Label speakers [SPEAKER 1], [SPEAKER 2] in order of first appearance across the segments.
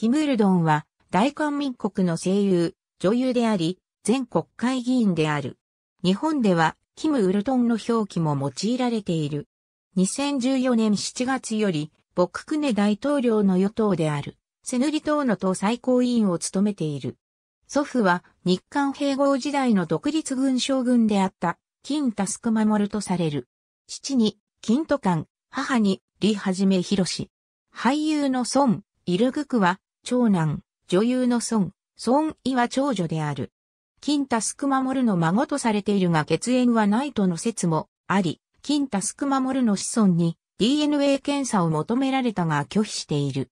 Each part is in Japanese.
[SPEAKER 1] キム・ルドンは、大韓民国の声優、女優であり、全国会議員である。日本では、キム・ウルドンの表記も用いられている。2014年7月より、ボククネ大統領の与党である、セヌリ党の党最高委員を務めている。祖父は、日韓併合時代の独立軍将軍であった、金タスクマモルとされる。父に、金都官、母に、李はじめ博士。俳優の孫、イルグクは、長男、女優の孫、孫伊は長女である。金タスク守の孫とされているが血縁はないとの説もあり、金タスク守の子孫に DNA 検査を求められたが拒否している。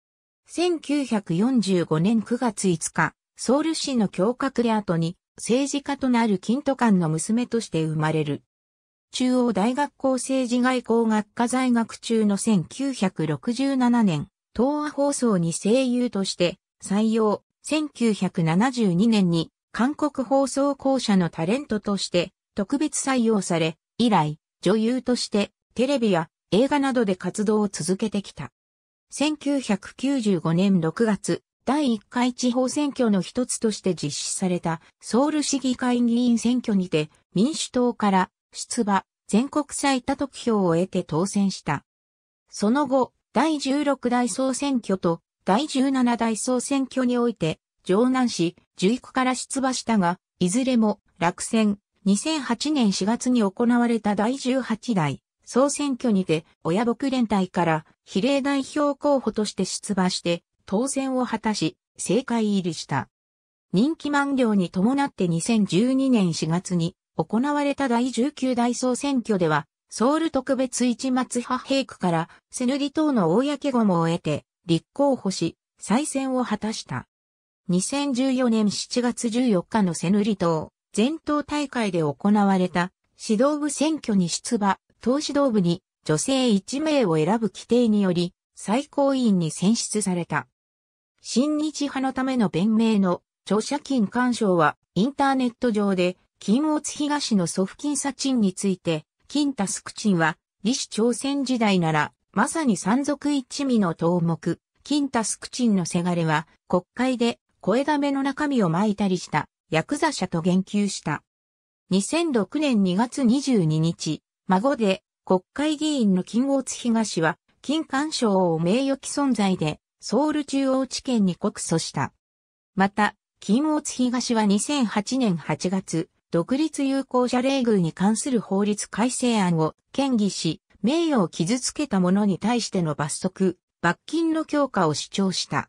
[SPEAKER 1] 1945年9月5日、ソウル市の教閣で後に政治家となる金都官の娘として生まれる。中央大学校政治外交学科在学中の1967年、東亜放送に声優として採用、1972年に韓国放送公社のタレントとして特別採用され、以来、女優としてテレビや映画などで活動を続けてきた。1995年6月、第1回地方選挙の一つとして実施されたソウル市議会議員選挙にて民主党から出馬、全国最多得票を得て当選した。その後、第16代総選挙と第17代総選挙において、城南市、十一区から出馬したが、いずれも落選。2008年4月に行われた第18代総選挙にて、親睦連帯から比例代表候補として出馬して、当選を果たし、政界入りした。人気満了に伴って2012年4月に行われた第19代総選挙では、ソウル特別市松派兵区からセヌリ党の公ごもを得て立候補し再選を果たした。2014年7月14日のセヌリ党全党大会で行われた指導部選挙に出馬、党指導部に女性1名を選ぶ規定により最高委員に選出された。新日派のための弁明の著者金干渉はインターネット上で金乙東の祖父金左賃について金タスクチンは、李氏朝鮮時代なら、まさに山賊一味の頭目、金タスクチンのせがれは、国会で、声だめの中身を巻いたりした、ヤクザ者と言及した。2006年2月22日、孫で、国会議員の金大津東は、金官賞を名誉毀存罪で、ソウル中央地検に告訴した。また、金大津東は2008年8月、独立有効者冷遇に関する法律改正案を建議し、名誉を傷つけた者に対しての罰則、罰金の強化を主張した。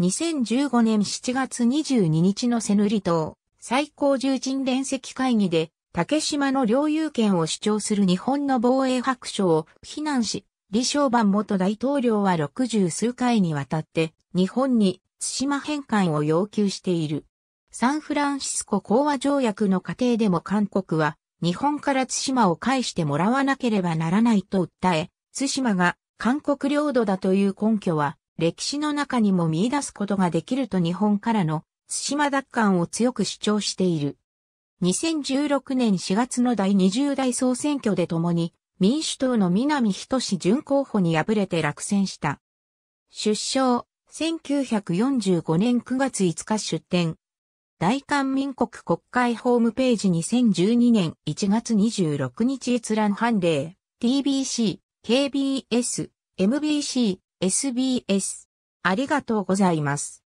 [SPEAKER 1] 2015年7月22日のセヌリ島最高重鎮連席会議で、竹島の領有権を主張する日本の防衛白書を非難し、李承晩元大統領は60数回にわたって日本に津島返還を要求している。サンフランシスコ講和条約の過程でも韓国は日本から津島を返してもらわなければならないと訴え、津島が韓国領土だという根拠は歴史の中にも見出すことができると日本からの津島奪還を強く主張している。2016年4月の第20代総選挙で共に民主党の南仁準候補に敗れて落選した。出生、1945年9月5日出展、大韓民国国会ホームページ2012年1月26日閲覧判例 TBC、KBS、MBC、SBS。ありがとうございます。